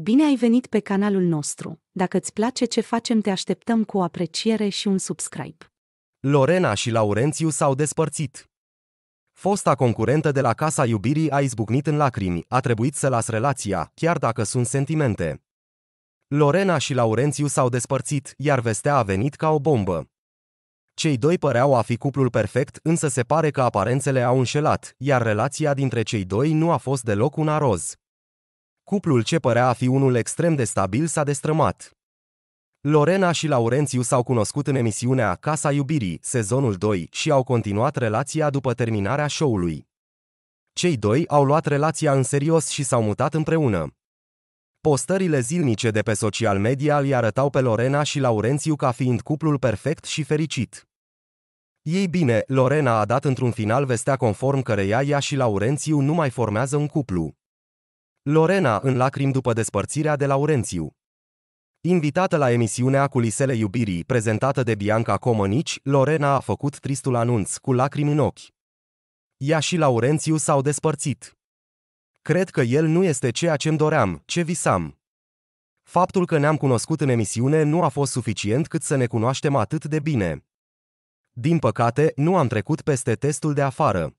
Bine ai venit pe canalul nostru. Dacă îți place ce facem, te așteptăm cu o apreciere și un subscribe. Lorena și Laurențiu s-au despărțit. Fosta concurentă de la Casa Iubirii a izbucnit în lacrimi, a trebuit să las relația, chiar dacă sunt sentimente. Lorena și Laurențiu s-au despărțit, iar vestea a venit ca o bombă. Cei doi păreau a fi cuplul perfect, însă se pare că aparențele au înșelat, iar relația dintre cei doi nu a fost deloc una roz cuplul ce părea a fi unul extrem de stabil s-a destrămat. Lorena și Laurențiu s-au cunoscut în emisiunea Casa Iubirii, sezonul 2, și au continuat relația după terminarea show-ului. Cei doi au luat relația în serios și s-au mutat împreună. Postările zilnice de pe social media îi arătau pe Lorena și Laurențiu ca fiind cuplul perfect și fericit. Ei bine, Lorena a dat într-un final vestea conform căreia ea și Laurențiu nu mai formează un cuplu. Lorena în lacrimi după despărțirea de Laurențiu. Invitată la emisiunea Culisele iubirii, prezentată de Bianca Comănici, Lorena a făcut tristul anunț cu lacrimi în ochi. Ea și Laurențiu s-au despărțit. Cred că el nu este ceea ce-mi doream, ce visam. Faptul că ne-am cunoscut în emisiune nu a fost suficient cât să ne cunoaștem atât de bine. Din păcate, nu am trecut peste testul de afară.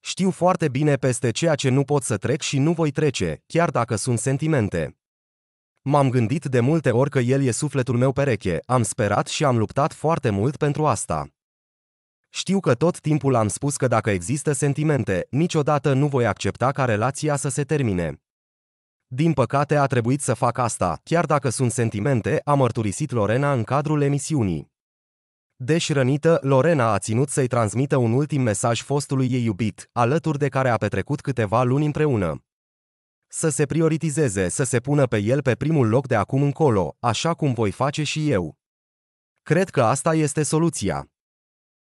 Știu foarte bine peste ceea ce nu pot să trec și nu voi trece, chiar dacă sunt sentimente. M-am gândit de multe ori că el e sufletul meu pereche, am sperat și am luptat foarte mult pentru asta. Știu că tot timpul am spus că dacă există sentimente, niciodată nu voi accepta ca relația să se termine. Din păcate a trebuit să fac asta, chiar dacă sunt sentimente, a mărturisit Lorena în cadrul emisiunii. Deși rănită, Lorena a ținut să-i transmită un ultim mesaj fostului ei iubit, alături de care a petrecut câteva luni împreună. Să se prioritizeze, să se pună pe el pe primul loc de acum încolo, așa cum voi face și eu. Cred că asta este soluția.